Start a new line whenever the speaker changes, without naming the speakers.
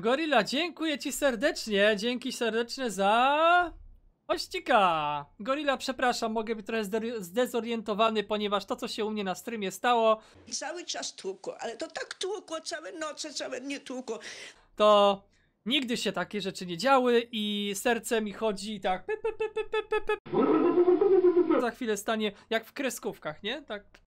Gorilla, dziękuję ci serdecznie. Dzięki serdeczne za... Ościka! Gorilla, przepraszam, mogę być trochę zdezorientowany, ponieważ to, co się u mnie na streamie stało... Cały czas tłukło, ale to tak tłukło, całe noce, całe nie tłukło. To nigdy się takie rzeczy nie działy i serce mi chodzi tak... Za chwilę stanie jak w kreskówkach, nie? Tak...